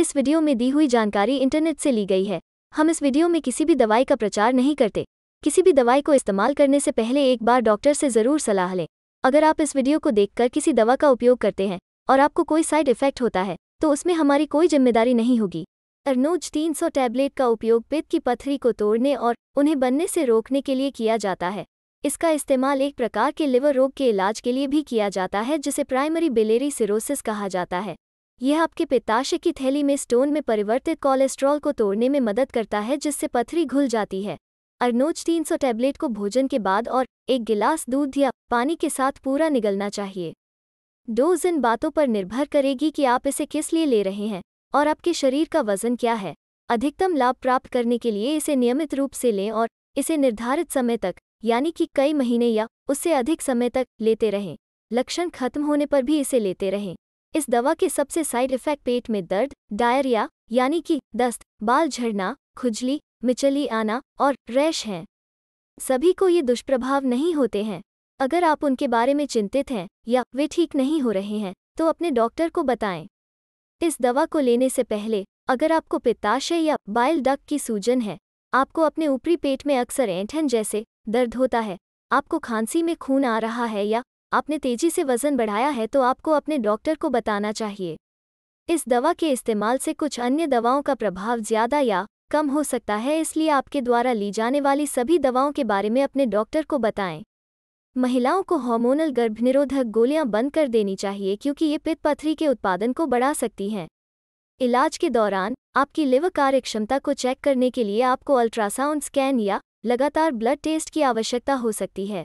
इस वीडियो में दी हुई जानकारी इंटरनेट से ली गई है हम इस वीडियो में किसी भी दवाई का प्रचार नहीं करते किसी भी दवाई को इस्तेमाल करने से पहले एक बार डॉक्टर से ज़रूर सलाह लें अगर आप इस वीडियो को देखकर किसी दवा का उपयोग करते हैं और आपको कोई साइड इफेक्ट होता है तो उसमें हमारी कोई जिम्मेदारी नहीं होगी अरनोज 300 टैबलेट का उपयोग पित्त की पथरी को तोड़ने और उन्हें बनने से रोकने के लिए किया जाता है इसका इस्तेमाल एक प्रकार के लिवर रोग के इलाज के लिए भी किया जाता है जिसे प्राइमरी बिलेरी सिरोसिस कहा जाता है यह आपके पित्ताशय की थैली में स्टोन में परिवर्तित कोलेस्ट्रॉल को तोड़ने में मदद करता है जिससे पथरी घुल जाती है अरनोज 300 टैबलेट को भोजन के बाद और एक गिलास दूध या पानी के साथ पूरा निगलना चाहिए डोज इन बातों पर निर्भर करेगी कि आप इसे किस लिए ले रहे हैं और आपके शरीर का वजन क्या है अधिकतम लाभ प्राप्त करने के लिए इसे नियमित रूप से लें और इसे निर्धारित समय तक यानी कि कई महीने या उससे अधिक समय तक लेते रहें लक्षण खत्म होने पर भी इसे लेते रहें इस दवा के सबसे साइड इफेक्ट पेट में दर्द डायरिया यानी कि दस्त बाल झड़ना खुजली मिचली आना और रैश हैं सभी को ये दुष्प्रभाव नहीं होते हैं अगर आप उनके बारे में चिंतित हैं या वे ठीक नहीं हो रहे हैं तो अपने डॉक्टर को बताएं इस दवा को लेने से पहले अगर आपको पित्ताशय या बाइल डक की सूजन है आपको अपने ऊपरी पेट में अक्सर ऐंठन जैसे दर्द होता है आपको खांसी में खून आ रहा है या आपने तेजी से वजन बढ़ाया है तो आपको अपने डॉक्टर को बताना चाहिए इस दवा के इस्तेमाल से कुछ अन्य दवाओं का प्रभाव ज्यादा या कम हो सकता है इसलिए आपके द्वारा ली जाने वाली सभी दवाओं के बारे में अपने डॉक्टर को बताएं महिलाओं को हार्मोनल गर्भनिरोधक गोलियां बंद कर देनी चाहिए क्योंकि ये पित्तपथरी के उत्पादन को बढ़ा सकती हैं इलाज के दौरान आपकी लिवर कार्यक्षमता को चेक करने के लिए आपको अल्ट्रासाउंड स्कैन या लगातार ब्लड टेस्ट की आवश्यकता हो सकती है